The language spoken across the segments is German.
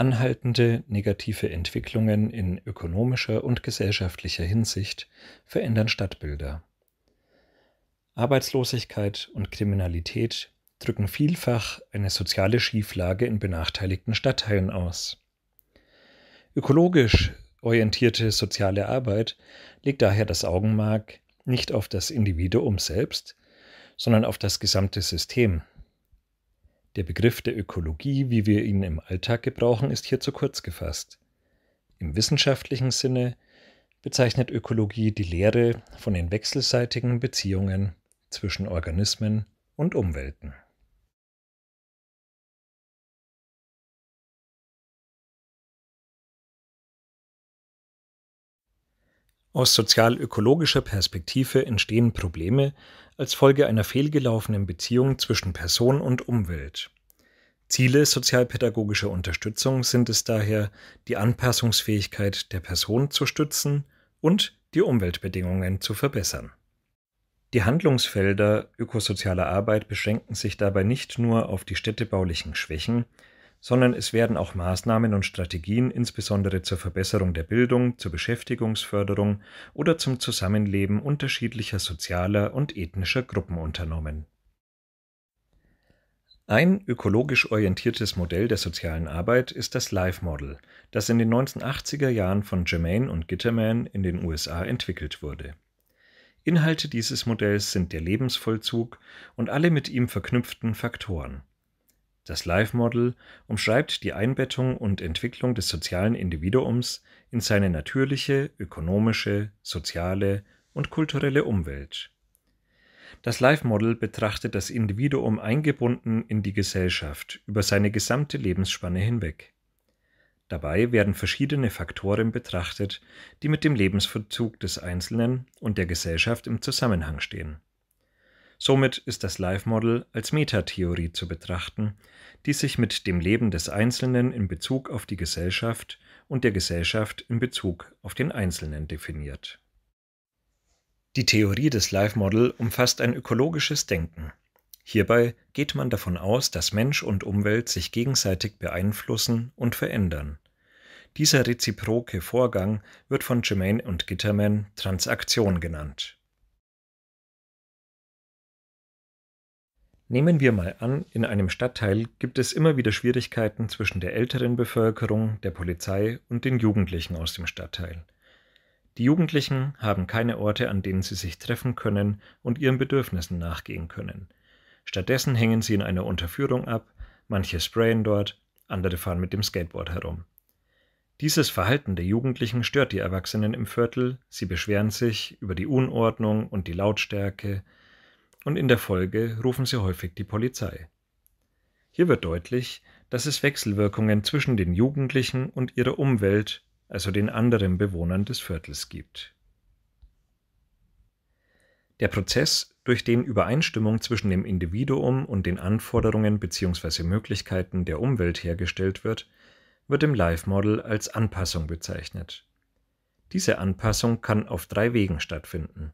Anhaltende negative Entwicklungen in ökonomischer und gesellschaftlicher Hinsicht verändern Stadtbilder. Arbeitslosigkeit und Kriminalität drücken vielfach eine soziale Schieflage in benachteiligten Stadtteilen aus. Ökologisch orientierte soziale Arbeit legt daher das Augenmerk nicht auf das Individuum selbst, sondern auf das gesamte System, der Begriff der Ökologie, wie wir ihn im Alltag gebrauchen, ist hier zu kurz gefasst. Im wissenschaftlichen Sinne bezeichnet Ökologie die Lehre von den wechselseitigen Beziehungen zwischen Organismen und Umwelten. Aus sozial-ökologischer Perspektive entstehen Probleme als Folge einer fehlgelaufenen Beziehung zwischen Person und Umwelt. Ziele sozialpädagogischer Unterstützung sind es daher, die Anpassungsfähigkeit der Person zu stützen und die Umweltbedingungen zu verbessern. Die Handlungsfelder ökosozialer Arbeit beschränken sich dabei nicht nur auf die städtebaulichen Schwächen, sondern es werden auch Maßnahmen und Strategien insbesondere zur Verbesserung der Bildung, zur Beschäftigungsförderung oder zum Zusammenleben unterschiedlicher sozialer und ethnischer Gruppen unternommen. Ein ökologisch orientiertes Modell der sozialen Arbeit ist das Life Model, das in den 1980er Jahren von Germain und Gitterman in den USA entwickelt wurde. Inhalte dieses Modells sind der Lebensvollzug und alle mit ihm verknüpften Faktoren. Das Life Model umschreibt die Einbettung und Entwicklung des sozialen Individuums in seine natürliche, ökonomische, soziale und kulturelle Umwelt. Das Life Model betrachtet das Individuum eingebunden in die Gesellschaft über seine gesamte Lebensspanne hinweg. Dabei werden verschiedene Faktoren betrachtet, die mit dem Lebensverzug des Einzelnen und der Gesellschaft im Zusammenhang stehen. Somit ist das Live-Model als Metatheorie zu betrachten, die sich mit dem Leben des Einzelnen in Bezug auf die Gesellschaft und der Gesellschaft in Bezug auf den Einzelnen definiert. Die Theorie des Live-Model umfasst ein ökologisches Denken. Hierbei geht man davon aus, dass Mensch und Umwelt sich gegenseitig beeinflussen und verändern. Dieser reziproke Vorgang wird von Germain und Gitterman Transaktion genannt. Nehmen wir mal an, in einem Stadtteil gibt es immer wieder Schwierigkeiten zwischen der älteren Bevölkerung, der Polizei und den Jugendlichen aus dem Stadtteil. Die Jugendlichen haben keine Orte, an denen sie sich treffen können und ihren Bedürfnissen nachgehen können. Stattdessen hängen sie in einer Unterführung ab, manche sprayen dort, andere fahren mit dem Skateboard herum. Dieses Verhalten der Jugendlichen stört die Erwachsenen im Viertel, sie beschweren sich über die Unordnung und die Lautstärke, und in der Folge rufen sie häufig die Polizei. Hier wird deutlich, dass es Wechselwirkungen zwischen den Jugendlichen und ihrer Umwelt, also den anderen Bewohnern des Viertels gibt. Der Prozess, durch den Übereinstimmung zwischen dem Individuum und den Anforderungen bzw. Möglichkeiten der Umwelt hergestellt wird, wird im live Model als Anpassung bezeichnet. Diese Anpassung kann auf drei Wegen stattfinden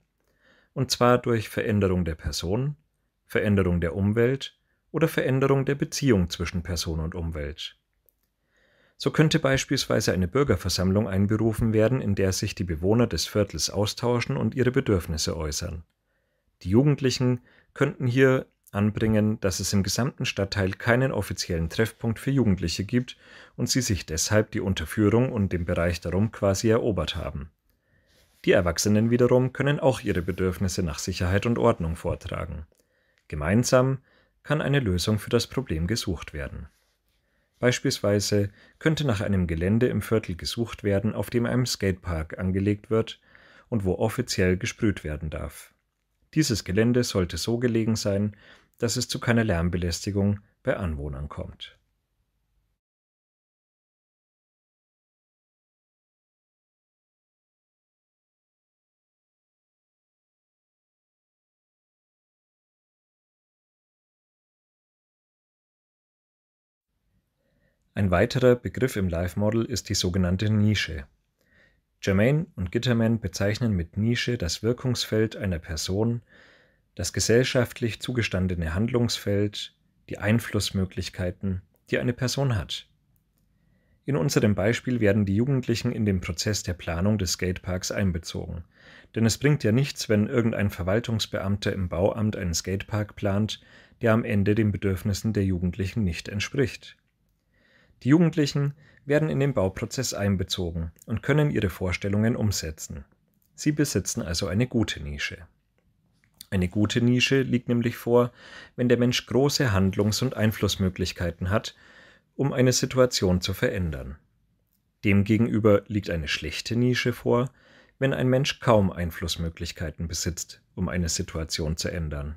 und zwar durch Veränderung der Person, Veränderung der Umwelt oder Veränderung der Beziehung zwischen Person und Umwelt. So könnte beispielsweise eine Bürgerversammlung einberufen werden, in der sich die Bewohner des Viertels austauschen und ihre Bedürfnisse äußern. Die Jugendlichen könnten hier anbringen, dass es im gesamten Stadtteil keinen offiziellen Treffpunkt für Jugendliche gibt und sie sich deshalb die Unterführung und den Bereich darum quasi erobert haben. Die Erwachsenen wiederum können auch ihre Bedürfnisse nach Sicherheit und Ordnung vortragen. Gemeinsam kann eine Lösung für das Problem gesucht werden. Beispielsweise könnte nach einem Gelände im Viertel gesucht werden, auf dem ein Skatepark angelegt wird und wo offiziell gesprüht werden darf. Dieses Gelände sollte so gelegen sein, dass es zu keiner Lärmbelästigung bei Anwohnern kommt. Ein weiterer Begriff im Live Model ist die sogenannte Nische. Germain und Gitterman bezeichnen mit Nische das Wirkungsfeld einer Person, das gesellschaftlich zugestandene Handlungsfeld, die Einflussmöglichkeiten, die eine Person hat. In unserem Beispiel werden die Jugendlichen in den Prozess der Planung des Skateparks einbezogen. Denn es bringt ja nichts, wenn irgendein Verwaltungsbeamter im Bauamt einen Skatepark plant, der am Ende den Bedürfnissen der Jugendlichen nicht entspricht. Die Jugendlichen werden in den Bauprozess einbezogen und können ihre Vorstellungen umsetzen. Sie besitzen also eine gute Nische. Eine gute Nische liegt nämlich vor, wenn der Mensch große Handlungs- und Einflussmöglichkeiten hat, um eine Situation zu verändern. Demgegenüber liegt eine schlechte Nische vor, wenn ein Mensch kaum Einflussmöglichkeiten besitzt, um eine Situation zu ändern.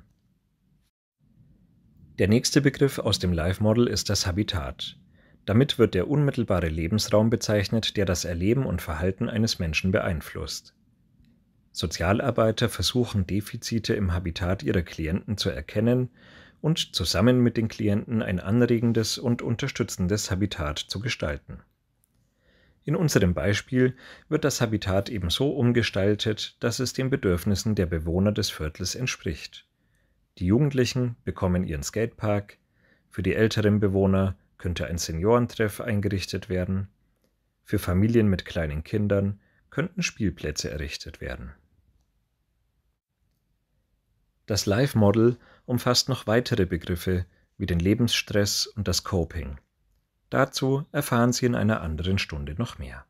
Der nächste Begriff aus dem Live-Model ist das Habitat. Damit wird der unmittelbare Lebensraum bezeichnet, der das Erleben und Verhalten eines Menschen beeinflusst. Sozialarbeiter versuchen Defizite im Habitat ihrer Klienten zu erkennen und zusammen mit den Klienten ein anregendes und unterstützendes Habitat zu gestalten. In unserem Beispiel wird das Habitat eben so umgestaltet, dass es den Bedürfnissen der Bewohner des Viertels entspricht. Die Jugendlichen bekommen ihren Skatepark, für die älteren Bewohner könnte ein Seniorentreff eingerichtet werden. Für Familien mit kleinen Kindern könnten Spielplätze errichtet werden. Das Life Model umfasst noch weitere Begriffe wie den Lebensstress und das Coping. Dazu erfahren Sie in einer anderen Stunde noch mehr.